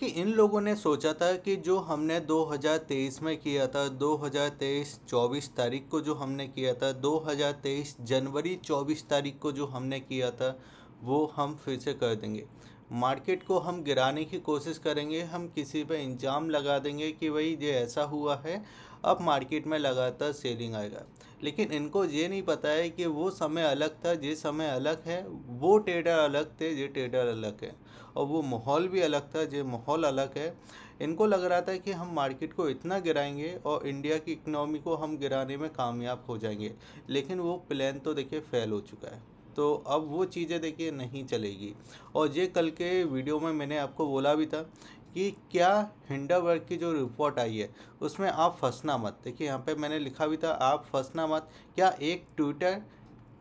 कि इन लोगों ने सोचा था कि जो हमने 2023 में किया था 2023 24 तारीख को जो हमने किया था 2023 जनवरी 24 तारीख को जो हमने किया था वो हम फिर से कर देंगे मार्केट को हम गिराने की कोशिश करेंगे हम किसी पे इंजाम लगा देंगे कि भाई ये ऐसा हुआ है अब मार्केट में लगातार सेलिंग आएगा लेकिन इनको ये नहीं पता है कि वो समय अलग था जिस समय अलग है वो ट्रेडर अलग थे ये ट्रेडर अलग है और वो माहौल भी अलग था ये माहौल अलग है इनको लग रहा था कि हम मार्केट को इतना गिराएंगे और इंडिया की इकनॉमी को हम गिराने में कामयाब हो जाएंगे लेकिन वो प्लान तो देखिए फेल हो चुका है तो अब वो चीज़ें देखिए नहीं चलेगी और ये कल के वीडियो में मैंने आपको बोला भी था कि क्या हिंडाबर्ग की जो रिपोर्ट आई है उसमें आप फंसना मत देखिए यहाँ पे मैंने लिखा भी था आप फंसना मत क्या एक ट्विटर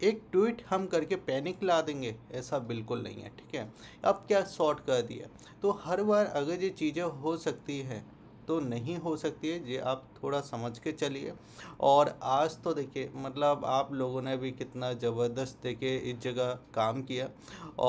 एक ट्वीट हम करके पैनिक ला देंगे ऐसा बिल्कुल नहीं है ठीक है अब क्या शॉर्ट कर दिया तो हर बार अगर ये चीज़ें हो सकती हैं तो नहीं हो सकती है ये आप थोड़ा समझ के चलिए और आज तो देखिए मतलब आप लोगों ने भी कितना ज़बरदस्त देखे इस जगह काम किया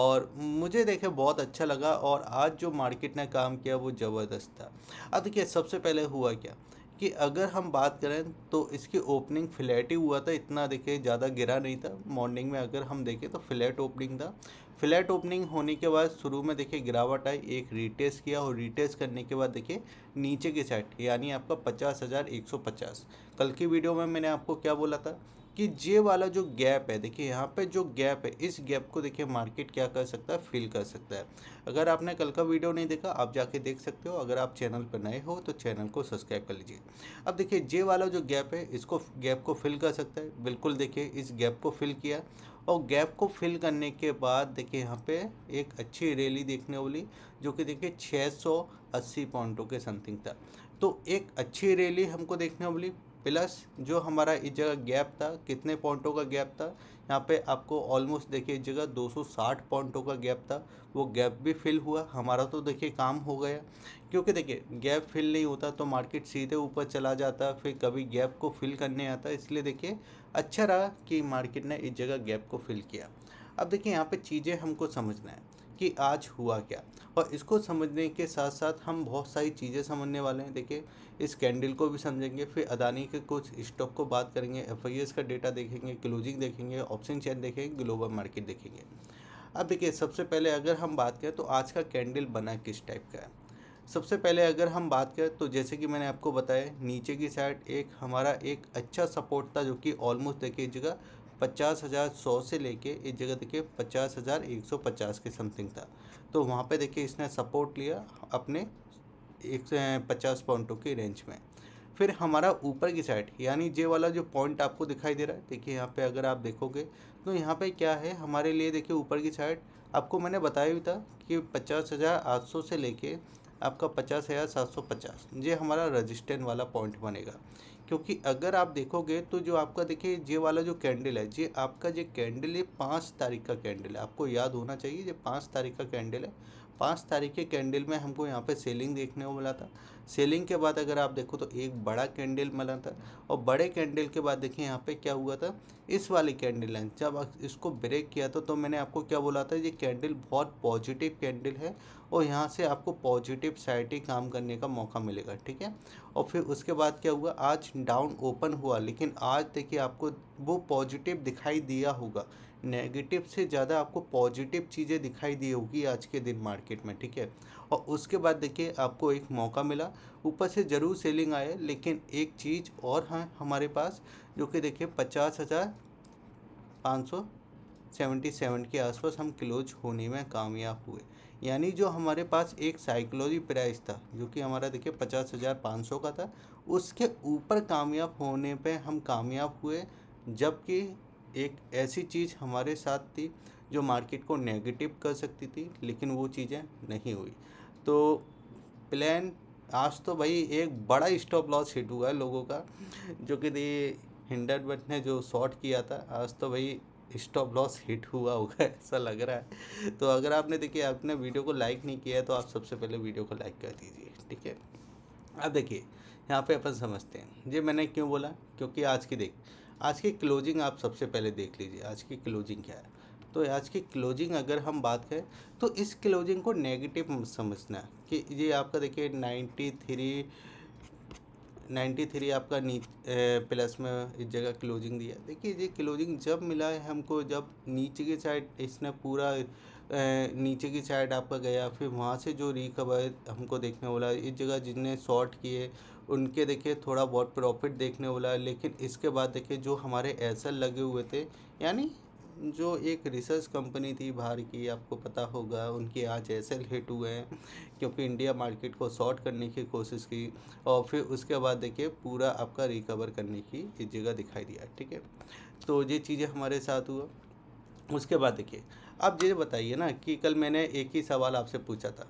और मुझे देखे बहुत अच्छा लगा और आज जो मार्केट ने काम किया वो ज़बरदस्त था अब देखिए सबसे पहले हुआ क्या कि अगर हम बात करें तो इसकी ओपनिंग फ्लैट ही हुआ था इतना देखिए ज़्यादा गिरा नहीं था मॉर्निंग में अगर हम देखें तो फ्लैट ओपनिंग था फ्लैट ओपनिंग होने के बाद शुरू में देखिए गिरावट आई एक रिटेस्ट किया और रिटेस्ट करने के बाद देखिए नीचे की साइड यानी आपका पचास हज़ार एक सौ पचास कल की वीडियो में मैंने आपको क्या बोला था कि जे वाला जो गैप है देखिए यहाँ पे जो गैप है इस गैप को देखिए मार्केट क्या कर सकता है फिल कर सकता है अगर आपने कल का वीडियो नहीं देखा आप जाके देख सकते हो अगर आप चैनल पर नए हो तो चैनल को सब्सक्राइब कर लीजिए अब देखिए जे वाला जो गैप है इसको गैप को फिल कर सकता है बिल्कुल देखिए इस गैप को फिल किया और गैप को फिल करने के बाद देखिए यहाँ पे एक अच्छी रैली देखने वाली जो कि देखिए 680 पॉइंटों के समथिंग था तो एक अच्छी रैली हमको देखने वाली प्लस जो हमारा इस जगह गैप था कितने पॉइंटों का गैप था यहाँ पे आपको ऑलमोस्ट देखिए इस जगह 260 पॉइंटों का गैप था वो गैप भी फिल हुआ हमारा तो देखिए काम हो गया क्योंकि देखिए गैप फिल नहीं होता तो मार्केट सीधे ऊपर चला जाता फिर कभी गैप को फिल करने आता इसलिए देखिए अच्छा रहा कि मार्केट ने इस जगह गैप को फिल किया अब देखिए यहाँ पर चीज़ें हमको समझना है कि आज हुआ क्या और इसको समझने के साथ साथ हम बहुत सारी चीज़ें समझने वाले हैं देखिए इस कैंडल को भी समझेंगे फिर अदानी के कुछ स्टॉक को बात करेंगे एफ का डेटा देखेंगे क्लोजिंग देखेंगे ऑप्शन चेन देखेंगे ग्लोबल मार्केट देखेंगे अब देखिए सबसे पहले अगर हम बात करें तो आज का कैंडल बना किस टाइप का है सबसे पहले अगर हम बात करें तो जैसे कि मैंने आपको बताया नीचे की साइड एक हमारा एक अच्छा सपोर्ट था जो कि ऑलमोस्ट देखिए जगह पचास हज़ार सौ से लेके इस जगह देखिए पचास हज़ार एक सौ पचास के समथिंग था तो वहाँ पे देखिए इसने सपोर्ट लिया अपने एक पचास पॉइंटों की रेंज में फिर हमारा ऊपर की साइड यानी जे वाला जो पॉइंट आपको दिखाई दे रहा है देखिए यहाँ पे अगर आप देखोगे तो यहाँ पे क्या है हमारे लिए देखिए ऊपर की साइड आपको मैंने बताया भी था कि पचास हज़ार आठ सौ से लेके आपका पचास हज़ार सात सौ पचास ये हमारा रजिस्टेंट वाला पॉइंट बनेगा क्योंकि अगर आप देखोगे तो जो आपका देखिए ये वाला जो कैंडल है ये आपका ये कैंडल है पाँच तारीख का कैंडल है आपको याद होना चाहिए ये पाँच तारीख का कैंडल है पाँच तारीख के कैंडल में हमको यहाँ पे सेलिंग देखने को मिला था सेलिंग के बाद अगर आप देखो तो एक बड़ा कैंडल मिला था और बड़े कैंडल के बाद देखिए यहाँ पे क्या हुआ था इस वाली कैंडल लाइन जब इसको ब्रेक किया था तो मैंने आपको क्या बोला था ये कैंडल बहुत पॉजिटिव कैंडल है और यहाँ से आपको पॉजिटिव साइड ही काम करने का मौका मिलेगा ठीक है और फिर उसके बाद क्या हुआ आज डाउन ओपन हुआ लेकिन आज देखिए आपको वो पॉजिटिव दिखाई दिया होगा नेगेटिव से ज़्यादा आपको पॉजिटिव चीज़ें दिखाई दी होगी आज के दिन मार्केट में ठीक है और उसके बाद देखिए आपको एक मौका मिला ऊपर से ज़रूर सेलिंग आए लेकिन एक चीज़ और है हमारे पास जो कि देखिए पचास हज़ार पाँच सौ सेवेंटी सेवन के आसपास हम क्लोज होने में कामयाब हुए यानी जो हमारे पास एक साइकोलॉजी प्राइस था जो कि हमारा देखिए पचास हज़ार पाँच सौ का था उसके ऊपर कामयाब होने पे हम कामयाब हुए जबकि एक ऐसी चीज़ हमारे साथ थी जो मार्केट को नेगेटिव कर सकती थी लेकिन वो चीज़ें नहीं हुई तो प्लान आज तो भाई एक बड़ा स्टॉप लॉस हिट हुआ है लोगों का जो कि हिंडरबट ने जो शॉर्ट किया था आज तो भाई स्टॉप लॉस हिट हुआ होगा ऐसा लग रहा है तो अगर आपने देखिए आपने वीडियो को लाइक नहीं किया है तो आप सबसे पहले वीडियो को लाइक कर दीजिए ठीक है अब देखिए यहाँ पे अपन समझते हैं जी मैंने क्यों बोला क्योंकि आज की देख आज की क्लोजिंग आप सबसे पहले देख लीजिए आज की क्लोजिंग क्या है तो आज की क्लोजिंग अगर हम बात करें तो इस क्लोजिंग को नेगेटिव समझना कि ये आपका देखिए नाइन्टी थ्री नाइन्टी थ्री आपका नीच प्लस में इस जगह क्लोजिंग दिया देखिए ये क्लोजिंग जब मिला है हमको जब नीचे के साइड इसने पूरा नीचे की साइड आपका गया फिर वहाँ से जो रिकवर हमको देखने वाला इस जगह जिनने शॉर्ट किए उनके देखिए थोड़ा बहुत प्रॉफिट देखने वाला है लेकिन इसके बाद देखिए जो हमारे एसल लगे हुए थे यानी जो एक रिसर्च कंपनी थी बाहर की आपको पता होगा उनके आज एसल हिट हुए हैं क्योंकि इंडिया मार्केट को शॉर्ट करने की कोशिश की और फिर उसके बाद देखिए पूरा आपका रिकवर करने की इस जगह दिखाई दिया ठीक है तो ये चीज़ें हमारे साथ हुआ उसके बाद देखिए आप ये बताइए ना कि कल मैंने एक ही सवाल आपसे पूछा था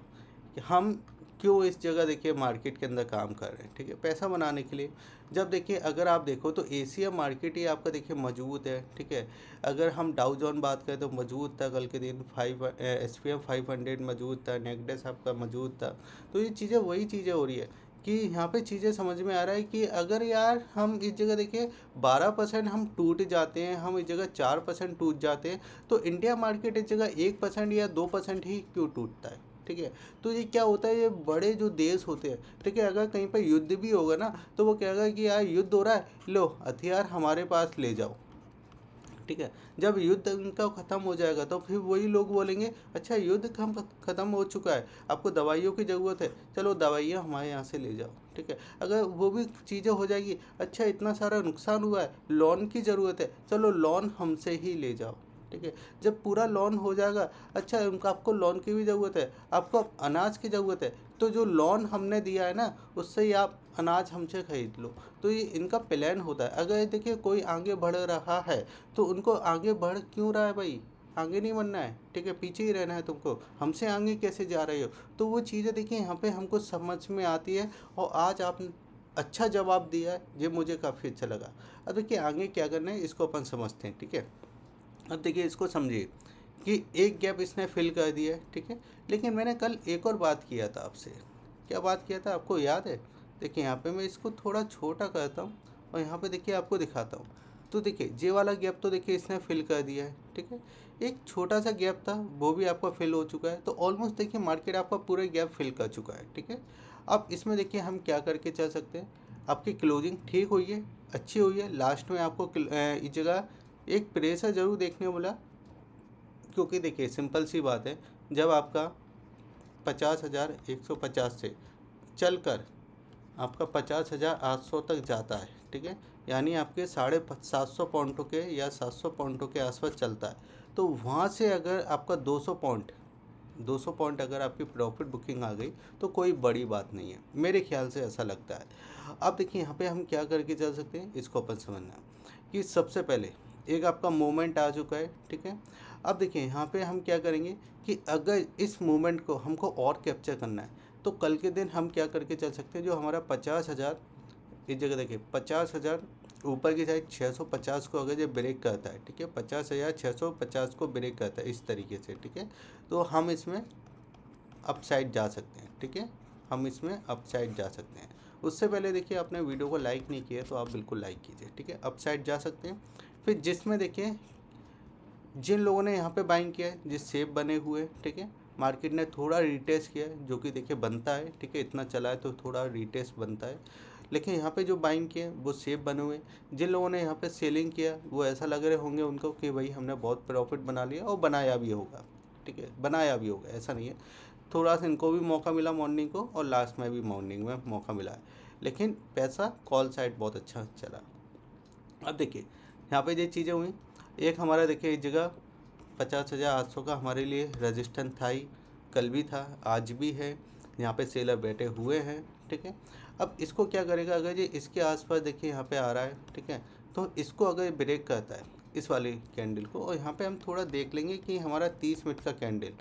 कि हम क्यों इस जगह देखिए मार्केट के अंदर काम कर रहे हैं ठीक है पैसा बनाने के लिए जब देखिए अगर आप देखो तो एशिया मार्केट ही आपका देखिए मजबूत है ठीक है अगर हम डाउ जोन बात करें तो मजबूत था कल के दिन five S P M five hundred मौजूद था नेकडेस आपका मौजूद था तो ये चीज़ें वही चीज़ें हो रही है कि यहाँ पे चीज़ें समझ में आ रहा है कि अगर यार हम इस जगह देखिए 12 परसेंट हम टूट जाते हैं हम इस जगह 4 परसेंट टूट जाते हैं तो इंडिया मार्केट इस जगह एक परसेंट या दो परसेंट ही क्यों टूटता है ठीक है तो ये क्या होता है ये बड़े जो देश होते हैं ठीक है अगर कहीं पर युद्ध भी होगा ना तो वो कहेगा कि यार युद्ध हो रहा है लो हथियार हमारे पास ले जाओ ठीक है जब युद्ध इनका ख़त्म हो जाएगा तो फिर वही लोग बोलेंगे अच्छा युद्ध हम ख़त्म हो चुका है आपको दवाइयों की ज़रूरत है चलो दवाइयाँ हमारे यहाँ से ले जाओ ठीक है अगर वो भी चीज़ें हो जाएगी अच्छा इतना सारा नुकसान हुआ है लोन की ज़रूरत है चलो लोन हमसे ही ले जाओ ठीक है जब पूरा लोन हो जाएगा अच्छा उनका आपको लोन की भी ज़रूरत है आपको अनाज की ज़रूरत है तो जो लोन हमने दिया है ना उससे ही आप अनाज हमसे ख़रीद लो तो ये इनका प्लान होता है अगर देखिए कोई आगे बढ़ रहा है तो उनको आगे बढ़ क्यों रहा है भाई आगे नहीं बनना है ठीक है पीछे ही रहना है तुमको हमसे आगे कैसे जा रहे हो तो वो चीज़ें देखिए यहाँ पे हमको समझ में आती है और आज आपने अच्छा जवाब दिया है ये मुझे काफ़ी अच्छा लगा अब देखिए आगे क्या करना है इसको अपन समझते हैं ठीक है अब देखिए इसको समझिए कि एक गैप इसने फिल कर दिया है ठीक है लेकिन मैंने कल एक और बात किया था आपसे क्या बात किया था आपको याद है देखिए यहाँ पे मैं इसको थोड़ा छोटा करता हूँ और यहाँ पे देखिए आपको दिखाता हूँ तो देखिए जे वाला गैप तो देखिए इसने फिल कर दिया है ठीक है एक छोटा सा गैप था वो भी आपका फिल हो चुका है तो ऑलमोस्ट देखिए मार्केट आपका पूरा गैप फिल कर चुका है ठीक है अब इसमें देखिए हम क्या करके चल सकते हैं आपकी क्लोजिंग ठीक हुई है अच्छी हुई है लास्ट में आपको इस जगह एक प्रेशर ज़रूर देखने बोला क्योंकि देखिए सिंपल सी बात है जब आपका पचास हज़ार एक सौ पचास से चल कर आपका पचास हज़ार आठ सौ तक जाता है ठीक है यानी आपके साढ़े सात सौ पॉइंटों के या सात सौ पॉइंटों के आसपास चलता है तो वहाँ से अगर आपका दो सौ पॉइंट दो सौ पॉइंट अगर आपकी प्रॉफिट बुकिंग आ गई तो कोई बड़ी बात नहीं है मेरे ख्याल से ऐसा लगता है अब देखिए यहाँ पे हम क्या करके जा सकते हैं इसको अपन समझना कि सबसे पहले एक आपका मोमेंट आ चुका है ठीक है अब देखिए यहाँ पे हम क्या करेंगे कि अगर इस मोमेंट को हमको और कैप्चर करना है तो कल के दिन हम क्या करके चल सकते हैं जो हमारा पचास हज़ार इस जगह देखिए पचास हज़ार ऊपर की साइड छः सौ पचास को अगर ये ब्रेक करता है ठीक है पचास हज़ार छः सौ पचास को ब्रेक करता है इस तरीके से ठीक है तो हम इसमें अप साइड जा सकते हैं ठीक है हम इसमें अप साइड जा सकते हैं उससे पहले देखिए आपने वीडियो को लाइक नहीं किया तो आप बिल्कुल लाइक कीजिए ठीक है अप साइड जा सकते हैं फिर जिसमें देखिए जिन लोगों ने यहाँ पे बाइंग किया है जिस सेब बने हुए ठीक है मार्केट ने थोड़ा रिटेस्ट किया जो कि देखिए बनता है ठीक है इतना चला है तो थोड़ा रिटेस्ट बनता है लेकिन यहाँ पे जो बाइंग किए वो सेफ बने हुए जिन लोगों ने यहाँ पे सेलिंग किया वो ऐसा लग रहे होंगे उनको कि भाई हमने बहुत प्रॉफिट बना लिया और बनाया भी होगा ठीक है बनाया भी होगा ऐसा नहीं है थोड़ा सा इनको भी मौका मिला मॉर्निंग को और लास्ट में भी मॉर्निंग में मौका मिला है लेकिन पैसा कॉल साइड बहुत अच्छा चला अब देखिए यहाँ पर ये चीज़ें हुई एक हमारा देखिए जगह पचास हज़ार आठ सौ का हमारे लिए रजिस्टेंस था ही कल भी था आज भी है यहाँ पे सेलर बैठे हुए हैं ठीक है अब इसको क्या करेगा अगर ये इसके आसपास देखिए यहाँ पे आ रहा है ठीक है तो इसको अगर ब्रेक करता है इस वाले कैंडल को और यहाँ पे हम थोड़ा देख लेंगे कि हमारा तीस मिनट का कैंडल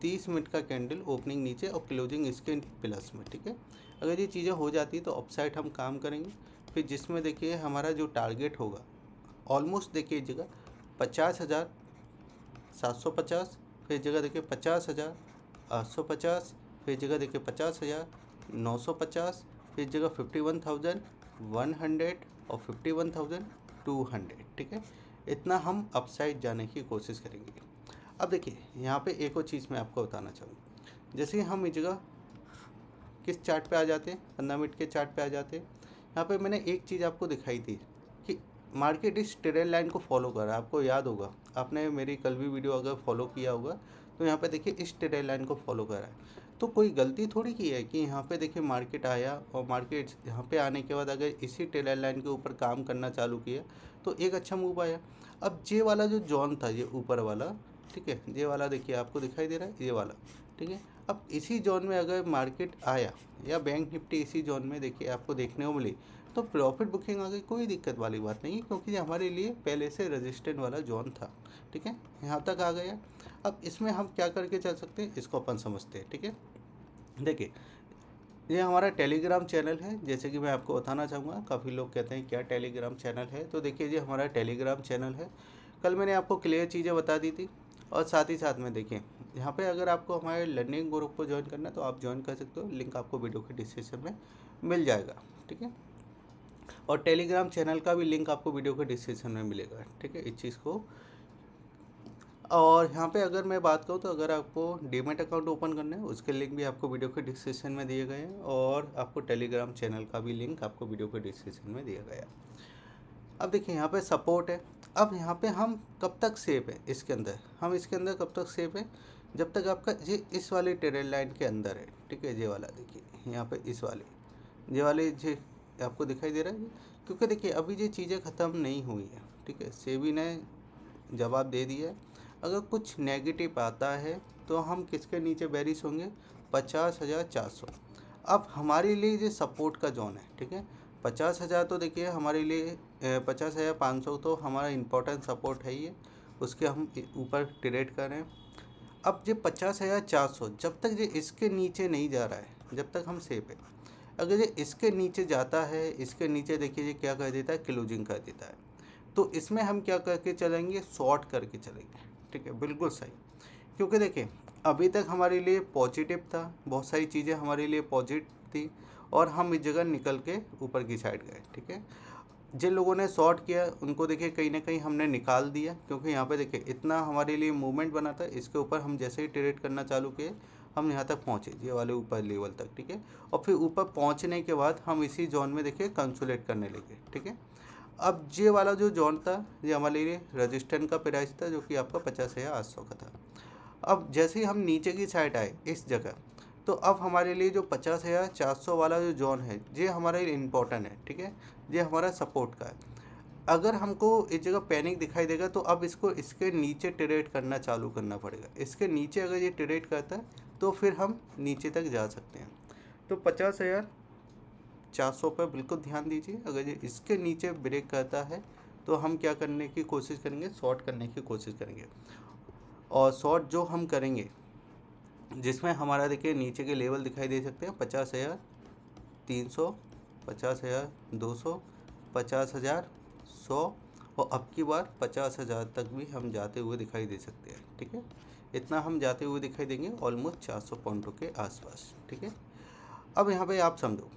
तीस मिनट का कैंडल ओपनिंग नीचे और क्लोजिंग इसके प्लस में ठीक है अगर ये चीज़ें हो जाती है तो अपसाइड हम काम करेंगे फिर जिसमें देखिए हमारा जो टारगेट होगा ऑलमोस्ट देखिए जगह पचास हज़ार सात सौ पचास फिर जगह देखिए पचास हज़ार आठ सौ पचास फिर जगह देखिए पचास हज़ार नौ सौ पचास फिर जगह fifty one thousand one hundred और fifty one thousand two hundred ठीक है इतना हम अपसाइड जाने की कोशिश करेंगे अब देखिए यहाँ पे एक और चीज़ मैं आपको बताना चाहूँगा जैसे हम इस जगह किस चार्ट पे आ जाते हैं पंद्रह मिनट के चार्ट पे आ जाते हैं यहाँ पे मैंने एक चीज़ आपको दिखाई दी मार्केट इस ट्रेड लाइन को फॉलो कर रहा है आपको याद होगा आपने मेरी कल भी वीडियो अगर फॉलो किया होगा तो यहाँ पे देखिए इस ट्रेड लाइन को फॉलो कर रहा है तो कोई गलती थोड़ी की है कि यहाँ पे देखिए मार्केट आया और मार्केट यहाँ पे आने के बाद अगर इसी ट्रेड लाइन के ऊपर काम करना चालू किया तो एक अच्छा मूव आया अब जे वाला जो जॉन था ये ऊपर वाला ठीक है ये वाला देखिए आपको दिखाई दे रहा है ये वाला ठीक है अब इसी जोन में अगर मार्केट आया या बैंक निफ्टी इसी जोन में देखिए आपको देखने को मिली तो प्रॉफिट बुकिंग आ गई कोई दिक्कत वाली बात नहीं है क्योंकि ये हमारे लिए पहले से रजिस्टर्ड वाला जोन था ठीक है यहाँ तक आ गया अब इसमें हम क्या करके चल सकते हैं इसको अपन समझते हैं ठीक है देखिए ये हमारा टेलीग्राम चैनल है जैसे कि मैं आपको बताना चाहूँगा काफ़ी लोग कहते हैं क्या टेलीग्राम चैनल है तो देखिए ये हमारा टेलीग्राम चैनल है कल मैंने आपको क्लियर चीज़ें बता दी थी और साथ ही साथ में देखिए यहाँ पे अगर आपको हमारे लर्निंग ग्रुप को ज्वाइन करना है तो आप ज्वाइन कर सकते हो लिंक आपको वीडियो के डिस्क्रिप्शन में मिल जाएगा ठीक है और टेलीग्राम चैनल का भी लिंक आपको वीडियो के डिस्क्रिप्शन में मिलेगा ठीक है इस चीज़ को और यहाँ पे अगर मैं बात करूँ तो अगर आपको डीमेट अकाउंट ओपन करना है उसके लिंक भी आपको वीडियो के डिस्क्रिप्शन में दिए गए हैं और आपको टेलीग्राम चैनल का भी लिंक आपको वीडियो के डिस्क्रिप्शन में दिया गया अब देखिए यहाँ पे सपोर्ट है अब यहाँ पे हम कब तक सेफ है इसके अंदर हम इसके अंदर कब तक सेफ है जब तक आपका ये इस वाले ट्रेड लाइन के अंदर है ठीक है ये वाला देखिए यहाँ पे इस वाले ये वाले जी आपको दिखाई दे रहा है क्योंकि देखिए अभी ये चीज़ें ख़त्म नहीं हुई है ठीक है सेबी ने जवाब दे दिया है अगर कुछ नेगेटिव आता है तो हम किसके नीचे बैरिस होंगे पचास हज़ार चार सौ अब हमारे लिए ये सपोर्ट का जोन है ठीक है पचास हज़ार तो देखिए हमारे लिए पचास हज़ार पाँच सौ तो हमारा इम्पोर्टेंट सपोर्ट है ये उसके हम ऊपर ट्रेड करें अब ये पचास हज़ार चार सौ जब तक ये इसके नीचे नहीं जा रहा है जब तक हम सेफ है अगर ये इसके नीचे जाता है इसके नीचे देखिए ये क्या कर देता है क्लोजिंग कर देता है तो इसमें हम क्या करके चलेंगे शॉर्ट करके चलेंगे ठीक है बिल्कुल सही क्योंकि देखिए अभी तक हमारे लिए पॉजिटिव था बहुत सारी चीज़ें हमारे लिए पॉजिटिव थी और हम इस जगह निकल के ऊपर की साइड गए ठीक है जिन लोगों ने शॉर्ट किया उनको देखिए कहीं ना कहीं हमने निकाल दिया क्योंकि यहाँ पे देखिए इतना हमारे लिए मूवमेंट बना था इसके ऊपर हम जैसे ही ट्रेड करना चालू किए हम यहाँ तक पहुँचे ये वाले ऊपर लेवल तक ठीक है और फिर ऊपर पहुँचने के बाद हम इसी जोन में देखिए कंसुलेट करने लगे ठीक है अब ये वाला जो जोन था ये हमारे लिए रजिस्टेंट का प्राइस था जो कि आपका पचास हज़ार आठ सौ का था अब जैसे ही हम नीचे की साइड आए इस जगह तो अब हमारे लिए जो पचास हज़ार चार सौ वाला जो जोन है ये हमारे लिए इम्पोर्टेंट है ठीक है ये हमारा सपोर्ट का है अगर हमको इस जगह पैनिक दिखाई देगा तो अब इसको इसके नीचे ट्रेड करना चालू करना पड़ेगा इसके नीचे अगर ये ट्रेड करता है तो फिर हम नीचे तक जा सकते हैं तो पचास हज़ार चार सौ पर बिल्कुल ध्यान दीजिए अगर ये इसके नीचे ब्रेक करता है तो हम क्या करने की कोशिश करेंगे शॉर्ट करने की कोशिश करेंगे और शॉर्ट जो हम करेंगे जिसमें हमारा देखिए नीचे के लेवल दिखाई दे सकते हैं पचास हज़ार तीन सौ पचास हज़ार दो सौ पचास हज़ार सौ और अब की बार पचास हज़ार तक भी हम जाते हुए दिखाई दे सकते हैं ठीक है इतना हम जाते हुए दिखाई देंगे ऑलमोस्ट 400 पॉइंटों के आसपास ठीक है अब यहाँ पे आप समझो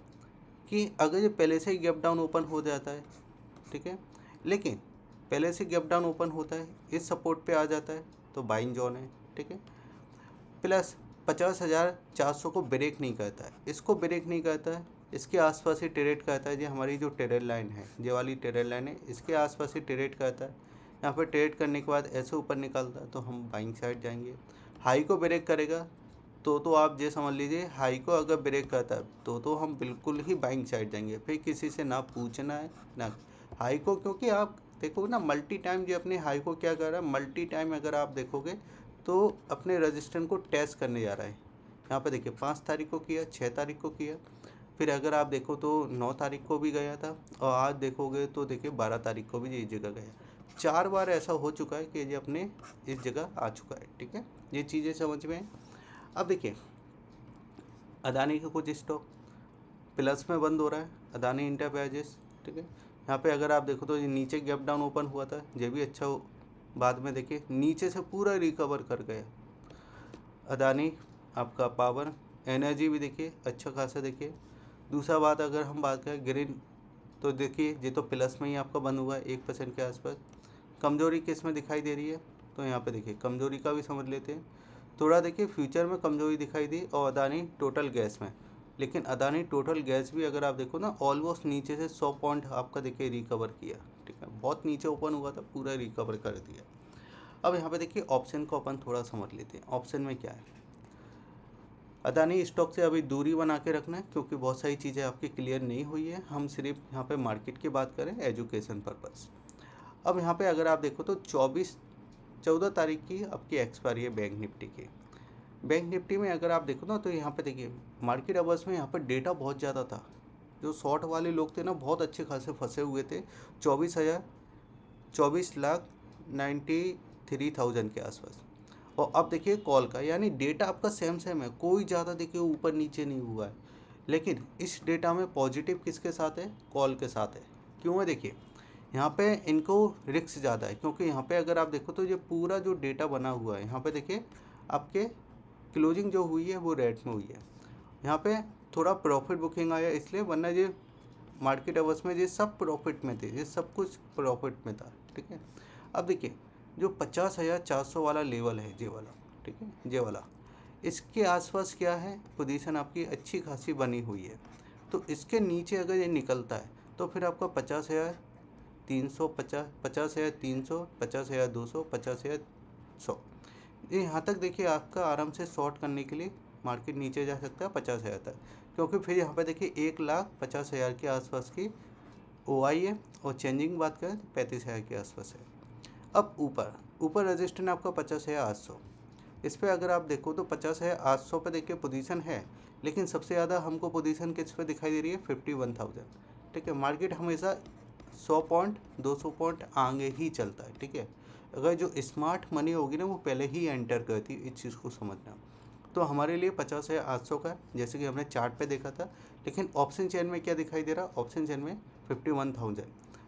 कि अगर ये पहले से ही गैप डाउन ओपन हो जाता है ठीक है लेकिन पहले से गैप डाउन ओपन होता है इस सपोर्ट पे आ जाता है तो बाइंग जोन है ठीक है प्लस पचास हज़ार चार सौ को ब्रेक नहीं करता है इसको ब्रेक नहीं करता है इसके आसपास ही टेरेट करता है ये हमारी जो टेरर लाइन है ये वाली टेरर लाइन है इसके आसपास ही टेरेट करता है यहाँ पर ट्रेड करने के बाद ऐसे ऊपर निकलता है तो हम बाइंग साइड जाएंगे हाई को ब्रेक करेगा तो तो आप ये समझ लीजिए हाई को अगर ब्रेक करता है तो तो हम बिल्कुल ही बाइंग साइड जाएंगे फिर किसी से ना पूछना है ना हाई को क्योंकि आप देखोगे ना मल्टी टाइम जो अपने हाई को क्या कर रहा है मल्टी टाइम अगर आप देखोगे तो अपने रजिस्टेंट को टेस्ट करने जा रहा है यहाँ पर देखिए पाँच तारीख को किया छः तारीख को किया फिर अगर आप देखो तो नौ तारीख को भी गया था और आज देखोगे तो देखिए बारह तारीख को भी ये जगह गया चार बार ऐसा हो चुका है कि ये अपने इस जगह आ चुका है ठीक है ये चीज़ें समझ में अब देखिए अदानी के कुछ स्टॉक प्लस में बंद हो रहा है अदानी इंटरप्राइजेस ठीक है यहाँ पे अगर आप देखो तो ये नीचे गैप डाउन ओपन हुआ था ये भी अच्छा हो बाद में देखिए नीचे से पूरा रिकवर कर गया अदानी आपका पावर एनर्जी भी देखिए अच्छा खासा देखिए दूसरा बात अगर हम बात करें ग्रीन तो देखिए ये तो प्लस में ही आपका बंद हुआ है एक परसेंट के आसपास कमजोरी किस में दिखाई दे रही है तो यहाँ पे देखिए कमजोरी का भी समझ लेते हैं थोड़ा देखिए फ्यूचर में कमजोरी दिखाई दी और अदानी टोटल गैस में लेकिन अदानी टोटल गैस भी अगर आप देखो ना ऑलमोस्ट नीचे से सौ पॉइंट आपका देखिए रिकवर किया ठीक है बहुत नीचे ओपन हुआ था पूरा रिकवर कर दिया अब यहाँ पर देखिए ऑप्शन को अपन थोड़ा समझ लेते हैं ऑप्शन में क्या है अदानी स्टॉक से अभी दूरी बना के रखना है क्योंकि बहुत सारी चीज़ें आपकी क्लियर नहीं हुई है हम सिर्फ यहाँ पे मार्केट की बात करें एजुकेशन पर्पस अब यहाँ पे अगर आप देखो तो 24 चौदह तारीख की आपकी एक्सपायरी है बैंक निफ्टी की बैंक निफ्टी में अगर आप देखो ना तो यहाँ पे देखिए मार्केट अवर्स में यहाँ पर डेटा बहुत ज़्यादा था जो शॉर्ट वाले लोग थे ना बहुत अच्छे खासे फंसे हुए थे चौबीस हज़ार चौबीस लाख नाइन्टी थ्री थाउजेंड के आसपास और अब देखिए कॉल का यानी डेटा आपका सेम सेम है कोई ज़्यादा देखिए ऊपर नीचे नहीं हुआ है लेकिन इस डेटा में पॉजिटिव किसके साथ है कॉल के साथ है क्यों है देखिए यहाँ पे इनको रिक्स ज़्यादा है क्योंकि यहाँ पे अगर आप देखो तो ये पूरा जो डेटा बना हुआ है यहाँ पे देखिए आपके क्लोजिंग जो हुई है वो रेड में हुई है यहाँ पे थोड़ा प्रॉफिट बुकिंग आया इसलिए वरना ये मार्केट अवर्स में ये सब प्रॉफिट में थे ये सब कुछ प्रॉफिट में था ठीक है अब देखिए जो पचास हज़ार चार सौ वाला लेवल है जे वाला ठीक है जे वाला इसके आसपास क्या है पोजीशन आपकी अच्छी खासी बनी हुई है तो इसके नीचे अगर ये निकलता है तो फिर आपका पचास हज़ार तीन सौ पचास पचास हज़ार तीन सौ पचास हज़ार दो सौ पचास हज़ार सौ यहाँ तक देखिए आपका आराम से शॉर्ट करने के लिए मार्केट नीचे जा सकता है पचास हज़ार तक क्योंकि फिर यहाँ पर देखिए एक लाख पचास हज़ार के आसपास की ओ आई है और चेंजिंग बात करें तो पैंतीस हज़ार के आसपास है अब ऊपर ऊपर रजिस्टेंस आपका पचास है आठ सौ इस पर अगर आप देखो तो पचास है आठ सौ पर देखिए पोजीशन है लेकिन सबसे ज़्यादा हमको पोजीशन किस पे दिखाई दे रही है फिफ्टी वन थाउजेंड ठीक है मार्केट हमेशा सौ पॉइंट दो सौ पॉइंट आगे ही चलता है ठीक है अगर जो स्मार्ट मनी होगी ना वो पहले ही एंटर करती इस चीज़ को समझना तो हमारे लिए पचास है आठ सौ का जैसे कि हमने चार्ट पे देखा था लेकिन ऑप्शन चेन में क्या दिखाई दे रहा ऑप्शन चेन में फिफ्टी वन थाउजेंड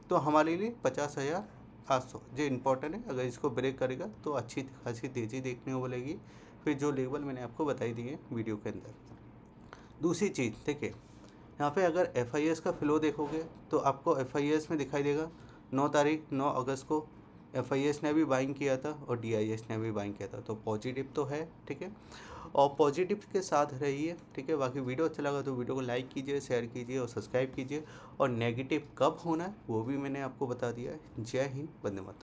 तो हमारे लिए पचास हज़ार सात जो इम्पोर्टेंट है अगर इसको ब्रेक करेगा तो अच्छी खासी तेज़ी देखने को मिलेगी फिर जो लेवल मैंने आपको बताई दिए वीडियो के अंदर दूसरी चीज़ देखिए यहाँ पे अगर एफ का फ्लो देखोगे तो आपको एफ में दिखाई देगा नौ तारीख नौ अगस्त को एफ ने भी बाइंग किया था और डी ने भी बाइंग किया था तो पॉजिटिव तो है ठीक है और पॉजिटिव के साथ रहिए ठीक है बाकी वीडियो अच्छा लगा तो वीडियो को लाइक कीजिए शेयर कीजिए और सब्सक्राइब कीजिए और नेगेटिव कब होना है वो भी मैंने आपको बता दिया है जय हिंद वंदे मातरम